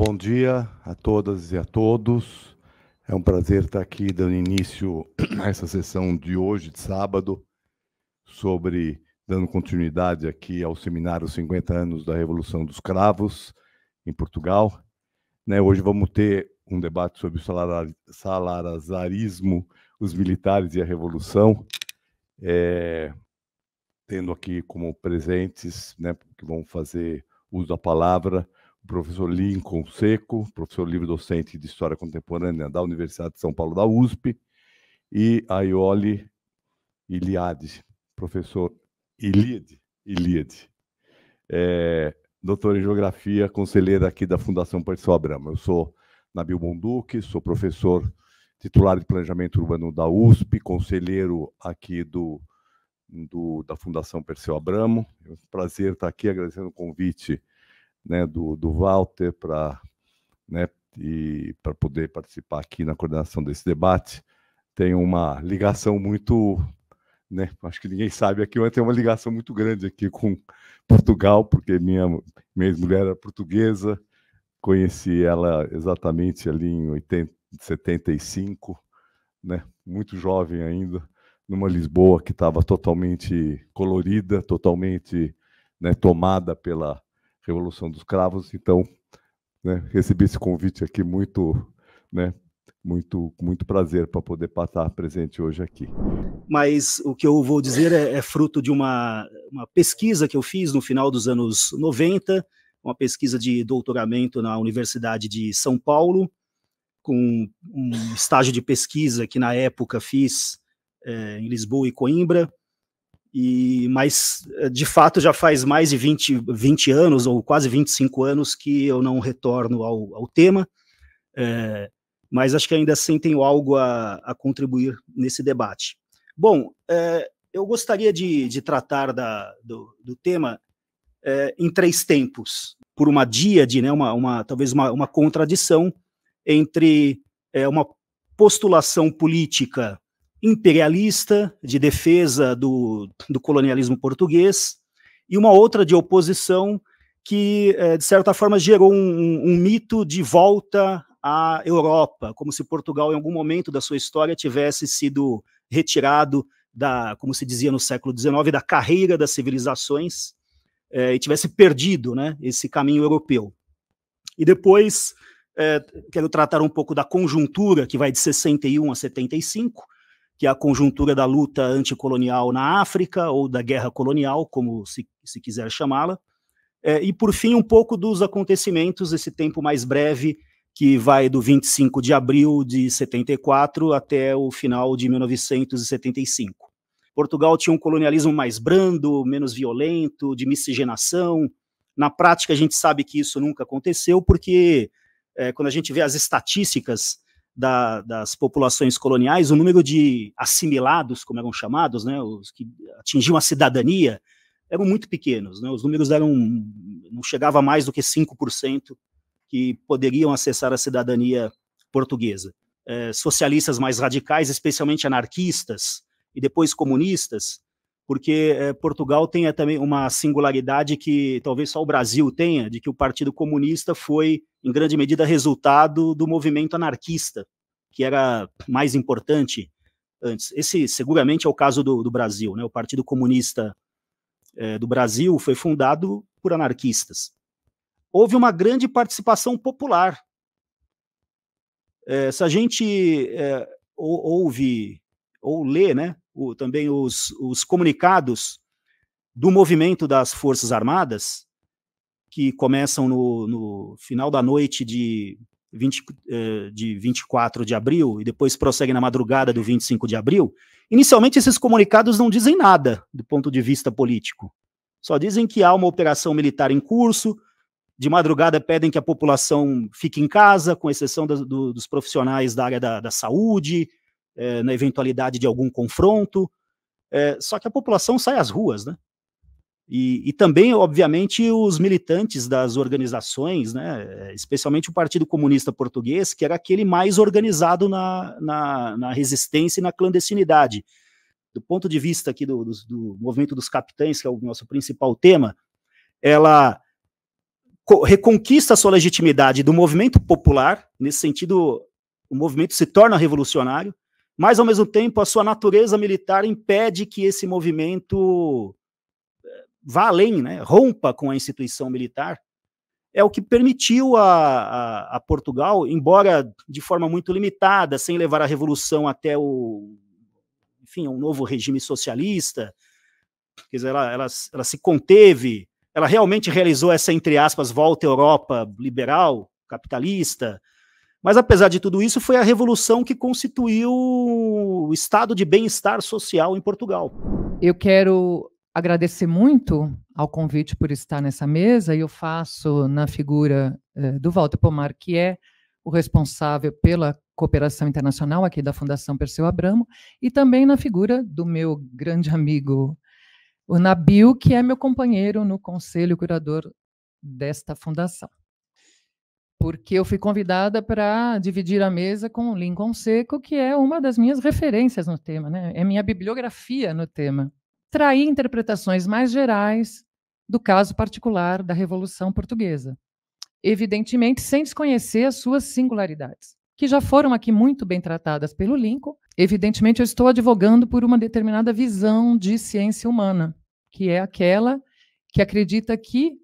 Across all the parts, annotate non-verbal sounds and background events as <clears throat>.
Bom dia a todas e a todos. É um prazer estar aqui dando início <clears throat> a essa sessão de hoje, de sábado, sobre dando continuidade aqui ao seminário 50 anos da Revolução dos Cravos em Portugal. Né, hoje vamos ter um debate sobre o salarazarismo, os militares e a revolução, é, tendo aqui como presentes, né, que vão fazer uso da palavra, professor Lincoln Seco, professor livre-docente de História Contemporânea da Universidade de São Paulo, da USP, e Aioli Iliade, professor Iliade, Ilíade é, em Geografia, conselheira aqui da Fundação Participal Abramo. Eu sou Nabil Bonduque, sou professor titular de Planejamento Urbano da USP, conselheiro aqui do, do da Fundação Perseu Abramo. É um prazer estar aqui, agradecendo o convite né, do, do Walter para né, para poder participar aqui na coordenação desse debate tem uma ligação muito né, acho que ninguém sabe aqui mas tenho uma ligação muito grande aqui com Portugal porque minha minha mulher era portuguesa conheci ela exatamente ali em 80, 75 né, muito jovem ainda numa Lisboa que estava totalmente colorida totalmente né, tomada pela Revolução dos Cravos, então né, recebi esse convite aqui muito, né, muito, muito prazer para poder passar presente hoje aqui. Mas o que eu vou dizer é, é fruto de uma, uma pesquisa que eu fiz no final dos anos 90, uma pesquisa de doutoramento na Universidade de São Paulo, com um estágio de pesquisa que na época fiz é, em Lisboa e Coimbra, e, mas, eh, de fato, já faz mais de 20, 20 anos, ou quase 25 anos, que eu não retorno ao, ao tema, é, mas acho que ainda assim tenho algo a, a contribuir nesse debate. Bom, é, eu gostaria de, de tratar da, do, do, tema é, em três tempos, por uma díade, né, uma, uma, talvez uma, uma contradição entre uma postulação política imperialista, de defesa do, do colonialismo português, e uma outra de oposição que, eh, de certa forma, gerou um, um, mito de volta à Europa, como se Portugal, em algum momento da sua história, tivesse sido retirado da, como se dizia no século XIX, da carreira das civilizações eh, e tivesse perdido né, esse caminho europeu. E depois, eh, quero tratar um pouco da conjuntura que vai de 61 a 75, que é a conjuntura da luta anticolonial na África, ou da guerra colonial, como se, se quiser chamá-la. É, e, por fim, um pouco dos acontecimentos, esse tempo mais breve, que vai do 25 de abril de 74 até o final de 1975. Portugal tinha um colonialismo mais brando, menos violento, de miscigenação. Na prática, a gente sabe que isso nunca aconteceu, porque é, quando a gente vê as estatísticas da, das populações coloniais, o número de assimilados, como eram chamados, né, os que atingiam a cidadania, eram muito pequenos. Né, os números eram não chegava a mais do que 5% que poderiam acessar a cidadania portuguesa. É, socialistas mais radicais, especialmente anarquistas e depois comunistas, porque eh, Portugal tem também uma singularidade que talvez só o Brasil tenha, de que o Partido Comunista foi, em grande medida, resultado do movimento anarquista, que era mais importante antes. Esse, seguramente, é o caso do, do Brasil. Né? O Partido Comunista eh, do Brasil foi fundado por anarquistas. Houve uma grande participação popular. Eh, se a gente ouve ou lê, né, o, também os, os comunicados do movimento das Forças Armadas, que começam no, no final da noite de, 20, eh, de 24 de abril e depois prosseguem na madrugada do 25 de abril, inicialmente esses comunicados não dizem nada do ponto de vista político. Só dizem que há uma operação militar em curso, de madrugada pedem que a população fique em casa, com exceção do, do, dos profissionais da área da, da saúde, é, na eventualidade de algum confronto. É, só que a população sai às ruas, né? E, e, também, obviamente, os militantes das organizações, né, eh, especialmente o Partido Comunista Português, que era aquele mais organizado na, na, na resistência e na clandestinidade. Do ponto de vista aqui do, do, do, movimento dos capitães, que é o nosso principal tema, ela reconquista a sua legitimidade do movimento popular, nesse sentido, o movimento se torna revolucionário, mas ao mesmo tempo a sua natureza militar impede que esse movimento eh, vá além, né, rompa com a instituição militar. É o que permitiu a, a, a, Portugal, embora de forma muito limitada, sem levar a revolução até o, enfim, um novo regime socialista. Quer dizer, ela, ela, ela se conteve, ela realmente realizou essa entre aspas volta à Europa liberal, capitalista, mas apesar de tudo isso, foi a revolução que constituiu o estado de bem-estar social em Portugal. Eu quero agradecer muito ao convite por estar nessa mesa e eu faço na figura eh, do Walter Pomar, que é o responsável pela cooperação internacional aqui da Fundação Perseu Abramo, e também na figura do meu grande amigo, o Nabil, que é meu companheiro no conselho curador desta fundação porque eu fui convidada para dividir a mesa com o Lincoln Seco, que é uma das minhas referências no tema, né? é minha bibliografia no tema. Trair interpretações mais gerais do caso particular da Revolução Portuguesa, evidentemente sem desconhecer as suas singularidades, que já foram aqui muito bem tratadas pelo Lincoln. Evidentemente, eu estou advogando por uma determinada visão de ciência humana, que é aquela que acredita que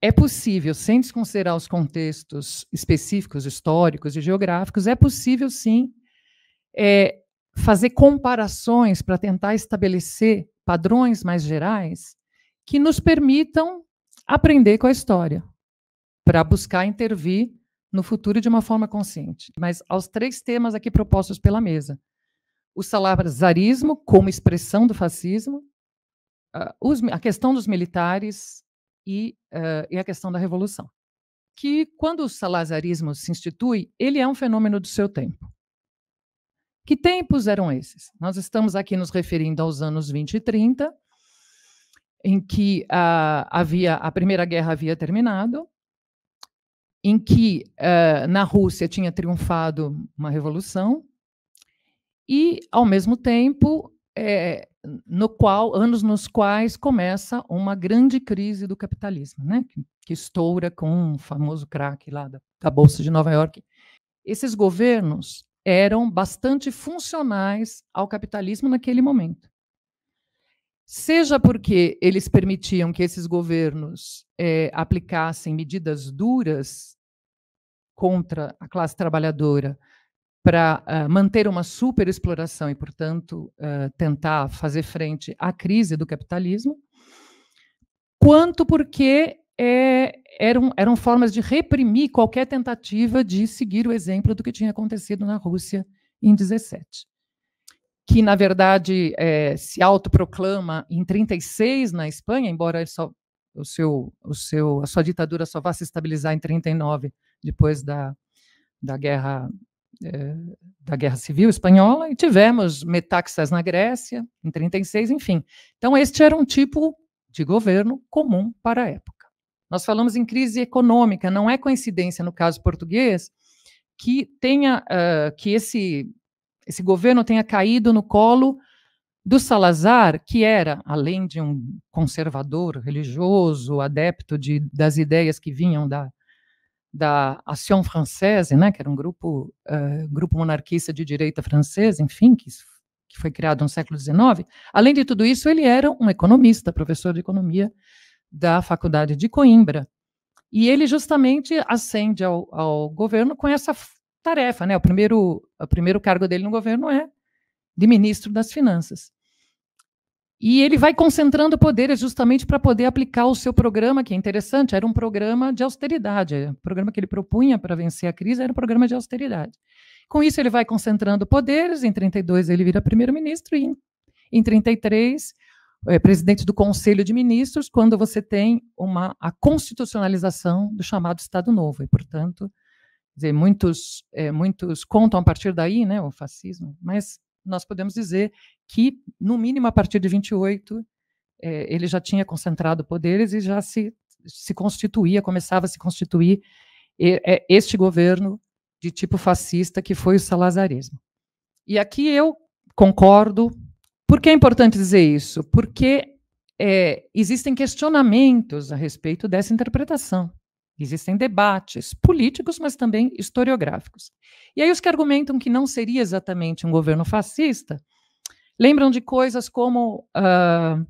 é possível, sem desconsiderar os contextos específicos, históricos e geográficos, é possível sim é, fazer comparações para tentar estabelecer padrões mais gerais que nos permitam aprender com a história, para buscar intervir no futuro de uma forma consciente. Mas aos três temas aqui propostos pela mesa: o salazarismo como expressão do fascismo, a questão dos militares e, uh, e a questão da revolução. Que quando o salazarismo se institui, ele é um fenômeno do seu tempo. Que tempos eram esses? Nós estamos aqui nos referindo aos anos 20 e 30, em que uh, havia a Primeira Guerra havia terminado, em que uh, na Rússia tinha triunfado uma revolução, e, ao mesmo tempo, é, no qual anos nos quais começa uma grande crise do capitalismo, né? Que, que estoura com o famoso crack lá da, da bolsa de Nova York. Esses governos eram bastante funcionais ao capitalismo naquele momento. Seja porque eles permitiam que esses governos é, aplicassem medidas duras contra a classe trabalhadora, para uh, ah, manter uma superexploração e, portanto, uh, tentar fazer frente à crise do capitalismo, quanto porque é, eram, eram formas de reprimir qualquer tentativa de seguir o exemplo do que tinha acontecido na Rússia em 17, que, na verdade, é, se autoproclama em 36 na Espanha, embora só, o seu, o seu, a sua ditadura só vá se estabilizar em 39, depois da, da guerra eh, da Guerra Civil Espanhola, e tivemos metáxias na Grécia, em 36, enfim. Então, este era um tipo de governo comum para a época. Nós falamos em crise econômica, não é coincidência no caso português que tenha uh, que esse esse governo tenha caído no colo do Salazar, que era, além de um conservador religioso, adepto de, das ideias que vinham da da Action Française, né, que era um grupo, uh, grupo monarquista de direita francesa, enfim, que, que foi criado no século XIX. Além de tudo isso, ele era um economista, professor de economia da Faculdade de Coimbra. E ele justamente ascende ao, ao governo com essa tarefa, né? O primeiro, o primeiro cargo dele no governo é de ministro das Finanças. E ele vai concentrando poderes justamente para poder aplicar o seu programa, que é interessante, era um programa de austeridade. O programa que ele propunha para vencer a crise era um programa de austeridade. Com isso, ele vai concentrando poderes, em 32 ele vira primeiro-ministro, e em, em 33 é presidente do Conselho de Ministros, quando você tem uma, a constitucionalização do chamado Estado Novo. E, portanto, dizer, muitos, é, muitos contam a partir daí né, o fascismo, mas nós podemos dizer que, no mínimo, a partir de 28, é, eh, ele já tinha concentrado poderes e já se, se constituía, começava a se constituir é, este governo de tipo fascista que foi o salazarismo. E aqui eu concordo. Por que é importante dizer isso? Porque é, existem questionamentos a respeito dessa interpretação. Existem debates políticos, mas também historiográficos. E aí os que argumentam que não seria exatamente um governo fascista lembram de coisas como uh,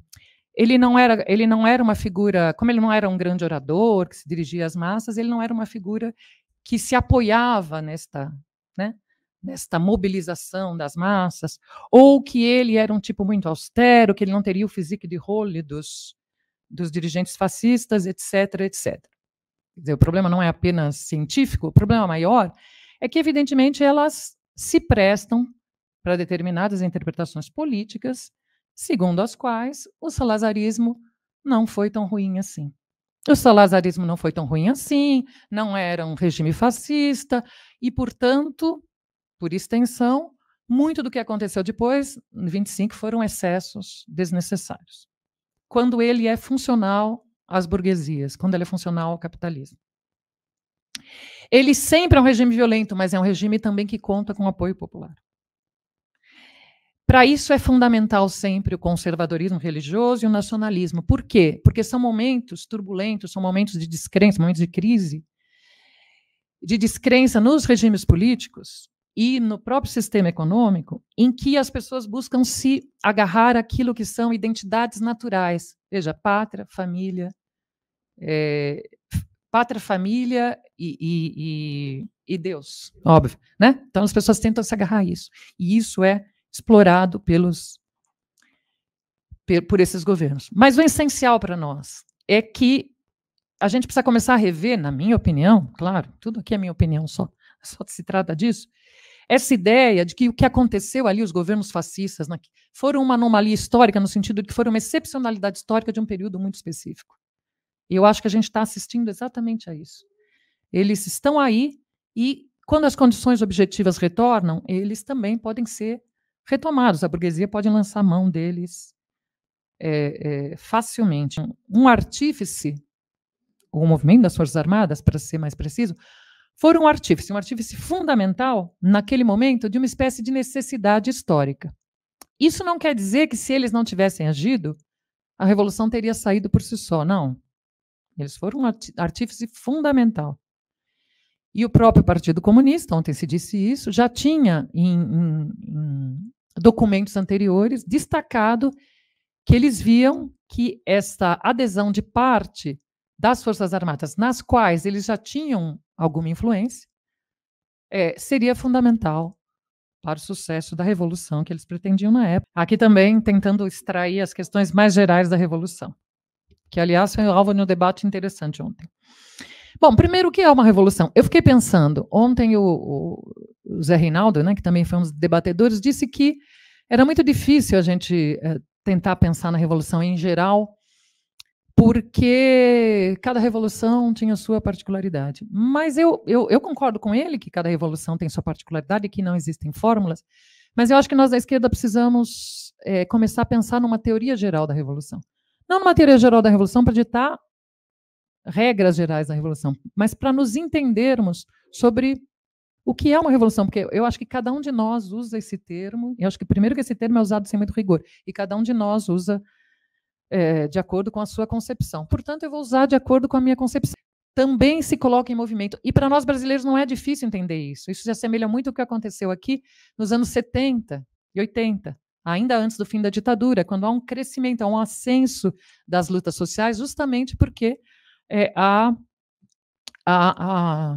ele não era ele não era uma figura como ele não era um grande orador que se dirigia às massas, ele não era uma figura que se apoiava nesta né, nesta mobilização das massas, ou que ele era um tipo muito austero, que ele não teria o físico de role dos, dos dirigentes fascistas, etc, etc dizer, o problema não é apenas científico, o problema maior é que, evidentemente, elas se prestam para determinadas interpretações políticas, segundo as quais o salazarismo não foi tão ruim assim. O salazarismo não foi tão ruim assim, não era um regime fascista, e, portanto, por extensão, muito do que aconteceu depois, em 25, foram excessos desnecessários. Quando ele é funcional às burguesias, quando ela é funcional ao capitalismo. Ele sempre é um regime violento, mas é um regime também que conta com apoio popular. Para isso é fundamental sempre o conservadorismo religioso e o nacionalismo. Por quê? Porque são momentos turbulentos, são momentos de descrença, momentos de crise, de descrença nos regimes políticos, e no próprio sistema econômico, em que as pessoas buscam se agarrar aquilo que são identidades naturais. Veja, pátria, família, é, pátria, família e, e, e, e, Deus, óbvio. Né? Então as pessoas tentam se agarrar a isso. E isso é explorado pelos por esses governos. Mas o essencial para nós é que a gente precisa começar a rever, na minha opinião, claro, tudo aqui é minha opinião só, <laughs> só se trata disso, essa ideia de que o que aconteceu ali, os governos fascistas, né, foram uma anomalia histórica, no sentido de que foram uma excepcionalidade histórica de um período muito específico. E eu acho que a gente está assistindo exatamente a isso. Eles estão aí e, quando as condições objetivas retornam, eles também podem ser retomados. A burguesia pode lançar mão deles é, é, facilmente. Um artífice, o movimento das Forças Armadas, para ser mais preciso, foram um artífice, um artífice fundamental, naquele momento, de uma espécie de necessidade histórica. Isso não quer dizer que, se eles não tivessem agido, a revolução teria saído por si só, não. Eles foram um artífice fundamental. E o próprio Partido Comunista, ontem se disse isso, já tinha em, em, em documentos anteriores destacado que eles viam que esta adesão de parte das Forças Armadas, nas quais eles já tinham alguma influência, é, seria fundamental para o sucesso da revolução que eles pretendiam na época. Aqui também tentando extrair as questões mais gerais da revolução, que aliás foi alvo de um debate interessante ontem. Bom, primeiro o que é uma revolução? Eu fiquei pensando ontem o, o Zé Reinaldo, né, que também foi um dos debatedores, disse que era muito difícil a gente é, tentar pensar na revolução em geral porque cada revolução tinha sua particularidade. Mas eu, eu, eu, concordo com ele que cada revolução tem sua particularidade e que não existem fórmulas, mas eu acho que nós da esquerda precisamos é, começar a pensar numa teoria geral da revolução. Não numa teoria geral da revolução para ditar regras gerais da revolução, mas para nos entendermos sobre o que é uma revolução, porque eu acho que cada um de nós usa esse termo, eu acho que primeiro que esse termo é usado sem muito rigor, e cada um de nós usa é, de acordo com a sua concepção. Portanto, eu vou usar de acordo com a minha concepção. Também se coloca em movimento. E para nós brasileiros não é difícil entender isso. Isso se assemelha muito ao que aconteceu aqui nos anos 70 e 80, ainda antes do fim da ditadura, quando há um crescimento, há um ascenso das lutas sociais, justamente porque é, a, a, a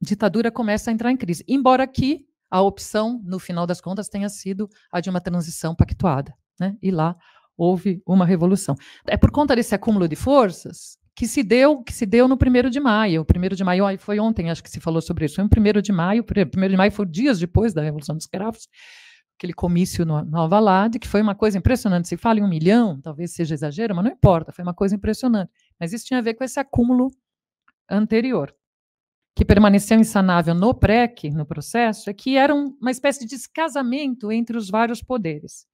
ditadura começa a entrar em crise. Embora aqui a opção, no final das contas, tenha sido a de uma transição pactuada. Né? E lá houve uma revolução. É por conta desse acúmulo de forças que se deu que se deu no primeiro de maio. O primeiro de maio foi ontem, acho que se falou sobre isso. Foi o primeiro de maio. Primeiro de maio foi dias depois da Revolução dos Escravos, aquele comício no, no Alvalade, que foi uma coisa impressionante. Se fala em um milhão, talvez seja exagero, mas não importa. Foi uma coisa impressionante. Mas isso tinha a ver com esse acúmulo anterior que permaneceu insanável no PREC, no processo, é que era uma espécie de descasamento entre os vários poderes.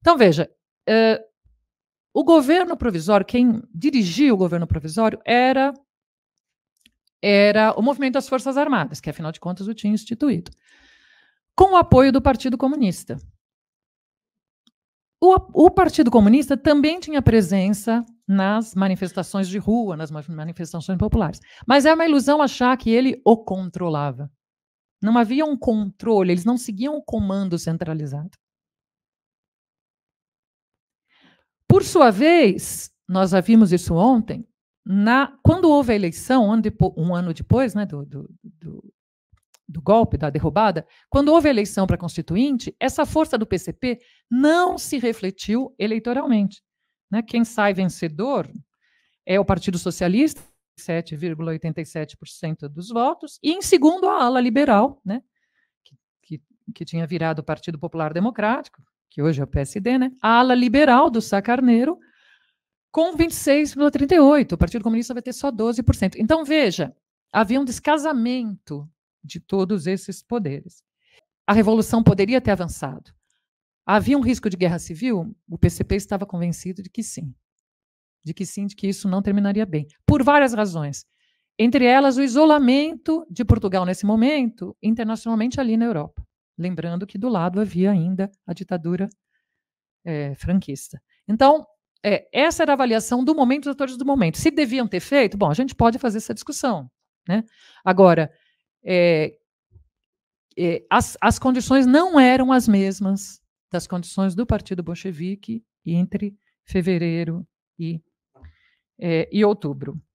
Então, veja, Uh, o governo provisório, quem dirigia o governo provisório era era o movimento das Forças Armadas, que afinal de contas o tinha instituído, com o apoio do Partido Comunista. O, o, Partido Comunista também tinha presença nas manifestações de rua, nas manifestações populares. Mas é uma ilusão achar que ele o controlava. Não havia um controle, eles não seguiam o comando centralizado. Por sua vez, nós já vimos isso ontem, na, quando houve a eleição, um ano depois né, do, do, do, do golpe, da derrubada, quando houve a eleição para constituinte, essa força do PCP não se refletiu eleitoralmente. Né? Quem sai vencedor é o Partido Socialista, 7,87% dos votos, e em segundo a ala liberal, né? que, que, que tinha virado o Partido Popular Democrático, que hoje é o PSD, né? A ala liberal do Sá Carneiro, com 26,38%. O Partido Comunista vai ter só 12%. Então, veja, havia um descasamento de todos esses poderes. A revolução poderia ter avançado. Havia um risco de guerra civil? O PCP estava convencido de que sim. De que sim, de que isso não terminaria bem. Por várias razões. Entre elas, o isolamento de Portugal nesse momento, internacionalmente ali na Europa. Lembrando que do lado havia ainda a ditadura é, franquista. Então, é, essa era a avaliação do momento dos atores do momento. Se deviam ter feito, bom, a gente pode fazer essa discussão. Né? Agora, é, é as, as condições não eram as mesmas das condições do Partido Bolchevique entre fevereiro e, é, e outubro.